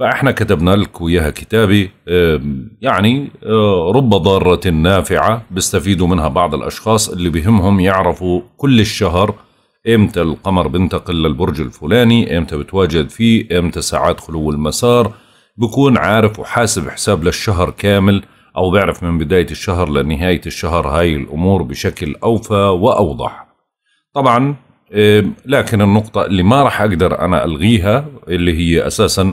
فاحنا كتبنا لك وياها كتابه يعني آه، رب ضارة نافعة بيستفيدوا منها بعض الأشخاص اللي بهمهم يعرفوا كل الشهر امتى القمر بينتقل للبرج الفلاني امتى بتواجد فيه امتى ساعات خلو المسار بكون عارف وحاسب حساب للشهر كامل أو بيعرف من بداية الشهر لنهاية الشهر هاي الأمور بشكل أوفى وأوضح طبعا لكن النقطة اللي ما راح أقدر أنا ألغيها اللي هي أساساً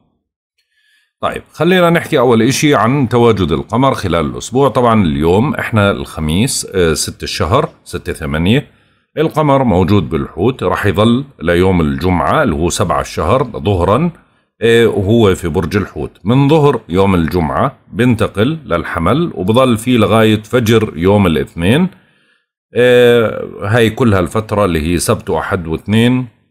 طيب خلينا نحكي اول اشي عن تواجد القمر خلال الاسبوع طبعا اليوم احنا الخميس 6 آه، الشهر 6 8 القمر موجود بالحوت راح يظل ليوم الجمعة اللي هو 7 الشهر ظهرا آه، وهو في برج الحوت من ظهر يوم الجمعة بنتقل للحمل وبظل فيه لغاية فجر يوم الاثنين آه، هاي كلها الفترة اللي هي سبت وأحد واثنين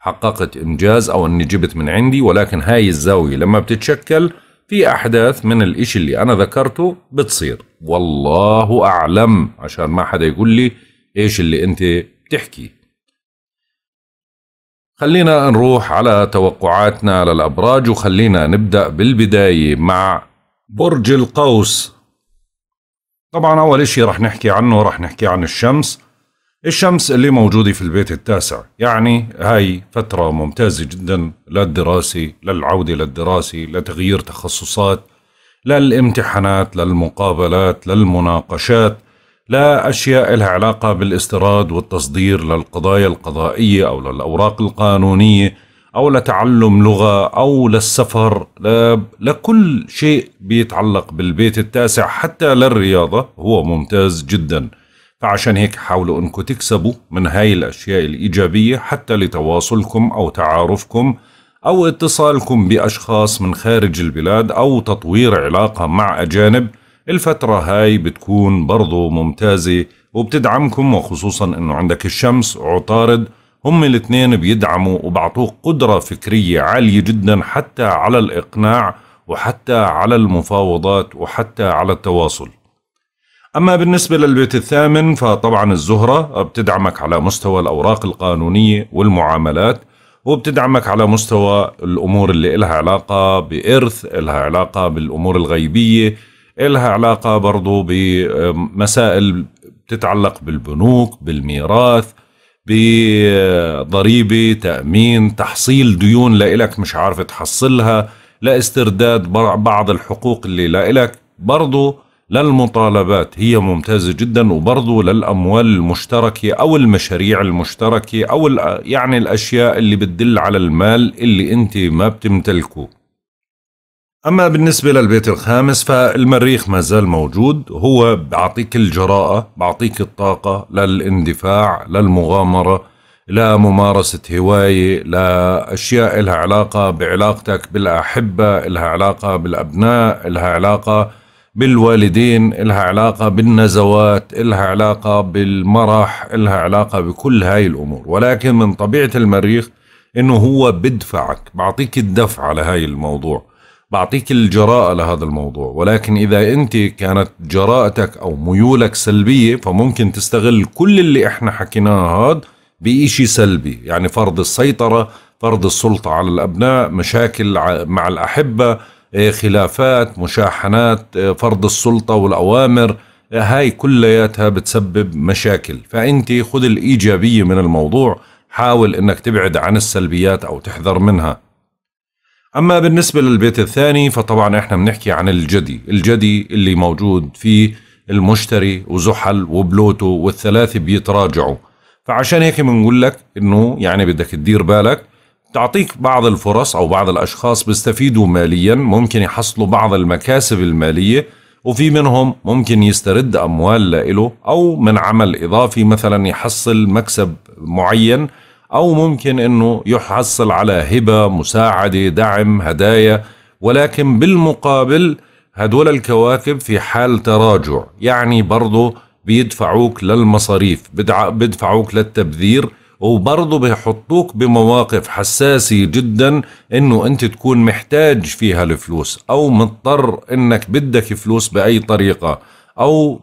حققت إنجاز أو أني جبت من عندي ولكن هاي الزاوية لما بتتشكل في أحداث من الإشي اللي أنا ذكرته بتصير والله أعلم عشان ما حدا يقول لي إيش اللي أنت بتحكي خلينا نروح على توقعاتنا للأبراج وخلينا نبدأ بالبداية مع برج القوس طبعا أول إشي رح نحكي عنه رح نحكي عن الشمس الشمس اللي موجودة في البيت التاسع يعني هاي فترة ممتازة جدا للدراسة للعودة للدراسة لتغيير تخصصات للامتحانات للمقابلات للمناقشات لأشياء لها علاقة بالاستيراد والتصدير للقضايا القضائية أو للأوراق القانونية أو لتعلم لغة أو للسفر لكل شيء بيتعلق بالبيت التاسع حتى للرياضة هو ممتاز جداً فعشان هيك حاولوا انكم تكسبوا من هاي الاشياء الايجابيه حتى لتواصلكم او تعارفكم او اتصالكم باشخاص من خارج البلاد او تطوير علاقه مع اجانب الفتره هاي بتكون برضو ممتازه وبتدعمكم وخصوصا انه عندك الشمس وعطارد هم الاثنين بيدعموا وبعطوك قدرة فكرية عالية جدا حتى على الإقناع وحتى على المفاوضات وحتى على التواصل أما بالنسبة للبيت الثامن فطبعا الزهرة بتدعمك على مستوى الأوراق القانونية والمعاملات وبتدعمك على مستوى الأمور اللي إلها علاقة بإرث إلها علاقة بالأمور الغيبية إلها علاقة برضو بمسائل بتتعلق بالبنوك بالميراث بضريبة تأمين تحصيل ديون لإلك مش عارف تحصلها لاسترداد لا بعض الحقوق اللي لإلك برضو للمطالبات هي ممتازة جدا وبرضو للأموال المشتركة أو المشاريع المشتركة أو يعني الأشياء اللي بتدل على المال اللي أنت ما بتمتلكه أما بالنسبة للبيت الخامس فالمريخ ما زال موجود هو بعطيك الجراءة بعطيك الطاقة للاندفاع للمغامرة لممارسة هواية لأشياء لها علاقة بعلاقتك بالأحبة لها علاقة بالأبناء لها علاقة بالوالدين إلها علاقة بالنزوات إلها علاقة بالمرح إلها علاقة بكل هاي الأمور ولكن من طبيعة المريخ إنه هو بدفعك بعطيك الدفع هاي الموضوع بعطيك الجراءة لهذا الموضوع ولكن إذا أنت كانت جراءتك أو ميولك سلبية فممكن تستغل كل اللي إحنا حكيناه هذا بإشي سلبي يعني فرض السيطرة فرض السلطة على الأبناء مشاكل مع الأحبة إيه، خلافات مشاحنات إيه، فرض السلطة والأوامر إيه، هاي كلياتها بتسبب مشاكل فأنت خذ الإيجابية من الموضوع حاول أنك تبعد عن السلبيات أو تحذر منها أما بالنسبة للبيت الثاني فطبعا إحنا بنحكي عن الجدي الجدي اللي موجود فيه المشتري وزحل وبلوتو والثلاثة بيتراجعوا فعشان هيك بنقول لك انه يعني بدك تدير بالك تعطيك بعض الفرص أو بعض الأشخاص بيستفيدوا ماليا ممكن يحصلوا بعض المكاسب المالية وفي منهم ممكن يسترد أموال لإله أو من عمل إضافي مثلا يحصل مكسب معين أو ممكن أنه يحصل على هبة مساعدة دعم هدايا ولكن بالمقابل هدول الكواكب في حال تراجع يعني برضو بيدفعوك للمصاريف بيدفعوك للتبذير وبرضه بيحطوك بمواقف حساسة جدا انه انت تكون محتاج فيها الفلوس او مضطر انك بدك فلوس باي طريقة او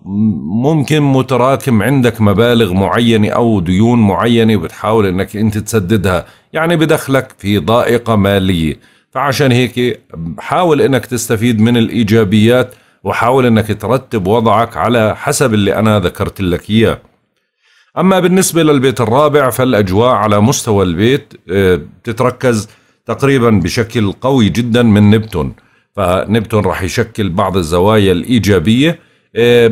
ممكن متراكم عندك مبالغ معينة او ديون معينة وبتحاول انك انت تسددها يعني بدخلك في ضائقة مالية فعشان هيك حاول انك تستفيد من الايجابيات وحاول انك ترتب وضعك على حسب اللي انا ذكرت لك اياه أما بالنسبة للبيت الرابع فالأجواء على مستوى البيت آه، تتركز تقريبا بشكل قوي جدا من نبتون فنبتون راح يشكل بعض الزوايا الإيجابية آه،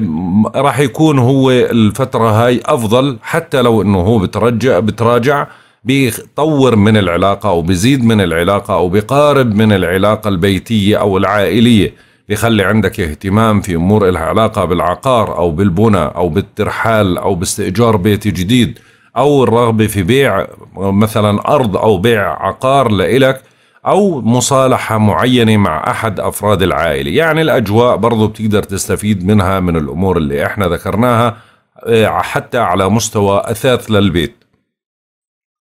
راح يكون هو الفترة هاي أفضل حتى لو أنه هو بترجع بتراجع بيطور من العلاقة أو بيزيد من العلاقة أو بيقارب من العلاقة البيتية أو العائلية بيخلي عندك اهتمام في امور لها علاقه بالعقار او بالبنى او بالترحال او باستئجار بيت جديد او الرغبه في بيع مثلا ارض او بيع عقار لإلك او مصالحه معينه مع احد افراد العائله يعني الاجواء برضو بتقدر تستفيد منها من الامور اللي احنا ذكرناها آه، حتى على مستوى اثاث للبيت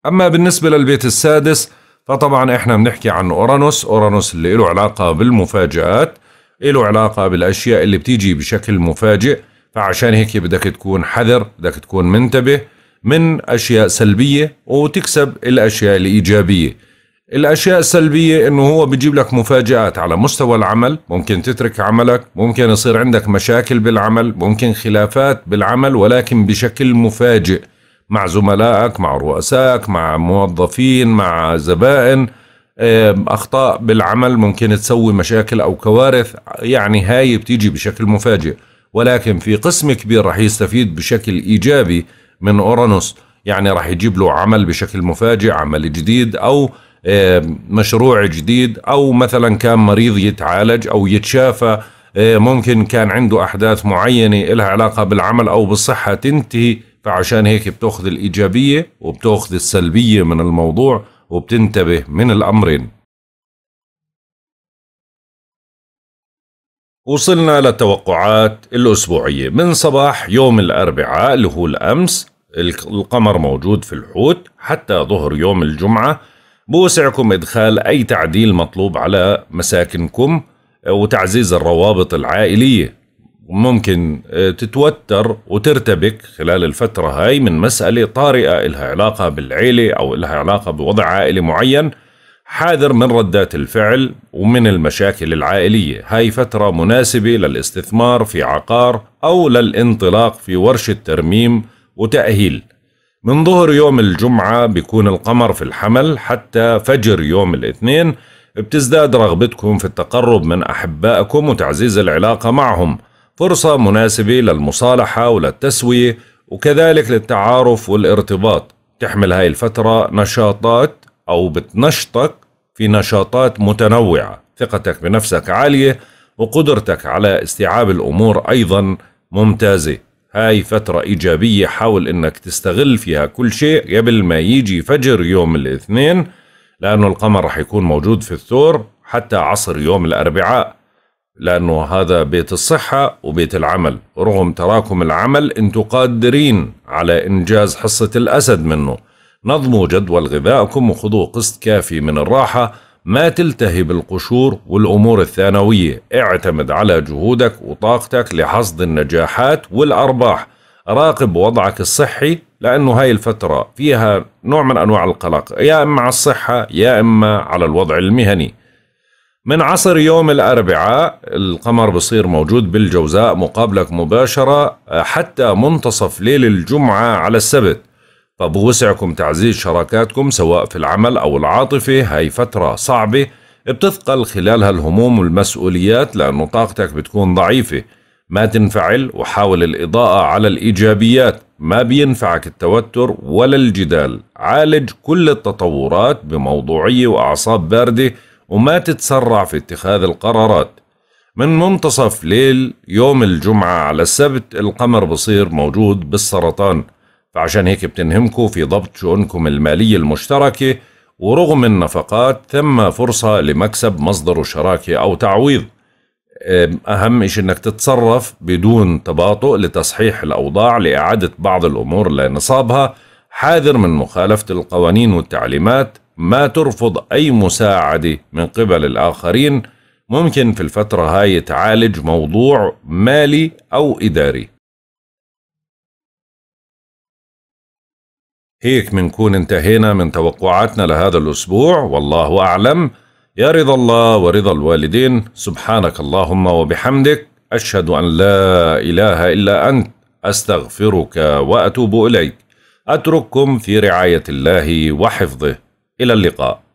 اما بالنسبه للبيت السادس فطبعا احنا بنحكي عن اورانوس اورانوس اللي له علاقه بالمفاجات له علاقة بالأشياء اللي بتيجي بشكل مفاجئ فعشان هيك بدك تكون حذر بدك تكون منتبه من أشياء سلبية وتكسب الأشياء الإيجابية الأشياء السلبية إنه هو بيجيب لك مفاجآت على مستوى العمل ممكن تترك عملك ممكن يصير عندك مشاكل بالعمل ممكن خلافات بالعمل ولكن بشكل مفاجئ مع زملائك مع رؤسائك مع موظفين مع زبائن اخطاء بالعمل ممكن تسوي مشاكل او كوارث يعني هاي بتيجي بشكل مفاجئ ولكن في قسم كبير رح يستفيد بشكل ايجابي من اورانوس يعني رح يجيب له عمل بشكل مفاجئ عمل جديد او مشروع جديد او مثلا كان مريض يتعالج او يتشافى آه، ممكن كان عنده احداث معينه لها علاقه بالعمل او بالصحه تنتهي فعشان هيك بتاخذ الايجابيه وبتاخذ السلبيه من الموضوع وبتنتبه من الأمرين وصلنا للتوقعات الأسبوعية من صباح يوم الأربعاء اللي هو الأمس القمر موجود في الحوت حتى ظهر يوم الجمعة بوسعكم إدخال أي تعديل مطلوب على مساكنكم وتعزيز الروابط العائلية ممكن آه، تتوتر وترتبك خلال الفترة هاي من مسألة طارئة إلها علاقة بالعيلة أو إلها علاقة بوضع عائلي معين حاذر من ردات الفعل ومن المشاكل العائلية هاي فترة مناسبة للاستثمار في عقار أو للانطلاق في ورشة ترميم وتأهيل من ظهر يوم الجمعة بيكون القمر في الحمل حتى فجر يوم الاثنين بتزداد رغبتكم في التقرب من أحبائكم وتعزيز العلاقة معهم فرصة مناسبة للمصالحة وللتسوية وكذلك للتعارف والارتباط تحمل هاي الفترة نشاطات أو بتنشطك في نشاطات متنوعة ثقتك بنفسك عالية وقدرتك على استيعاب الأمور أيضا ممتازة هاي فترة إيجابية حاول إنك تستغل فيها كل شيء قبل ما يجي فجر يوم الاثنين لأنه القمر رح يكون موجود في الثور حتى عصر يوم الأربعاء لأنه هذا بيت الصحة وبيت العمل رغم تراكم العمل أنتم قادرين على إنجاز حصة الأسد منه نظموا جدول غذائكم وخذوا قسط كافي من الراحة ما تلتهي بالقشور والأمور الثانوية اعتمد على جهودك وطاقتك لحصد النجاحات والأرباح راقب وضعك الصحي لأنه هاي الفترة فيها نوع من أنواع القلق يا إما على الصحة يا إما على الوضع المهني من عصر يوم الأربعاء القمر بصير موجود بالجوزاء مقابلك مباشرة آه، حتى منتصف ليل الجمعة على السبت فبوسعكم تعزيز شراكاتكم سواء في العمل أو العاطفة هاي فترة صعبة بتثقل خلالها الهموم والمسؤوليات لأنه طاقتك بتكون ضعيفة ما تنفعل وحاول الإضاءة على الإيجابيات ما بينفعك التوتر ولا الجدال عالج كل التطورات بموضوعية وأعصاب باردة وما تتسرع في اتخاذ القرارات من منتصف ليل يوم الجمعة على السبت القمر بصير موجود بالسرطان فعشان هيك بتنهمكوا في ضبط شؤونكم المالية المشتركة ورغم النفقات ثم فرصة لمكسب مصدر شراكة أو تعويض أهم شيء أنك تتصرف بدون تباطؤ لتصحيح الأوضاع لإعادة بعض الأمور لنصابها حاذر من مخالفة القوانين والتعليمات ما ترفض أي مساعدة من قبل الآخرين ممكن في الفترة هاي تعالج موضوع مالي أو إداري هيك منكون انتهينا من توقعاتنا لهذا الأسبوع والله أعلم يا رضا الله ورضا الوالدين سبحانك اللهم وبحمدك أشهد أن لا إله إلا أنت أستغفرك وأتوب إليك أترككم في رعاية الله وحفظه إلى اللقاء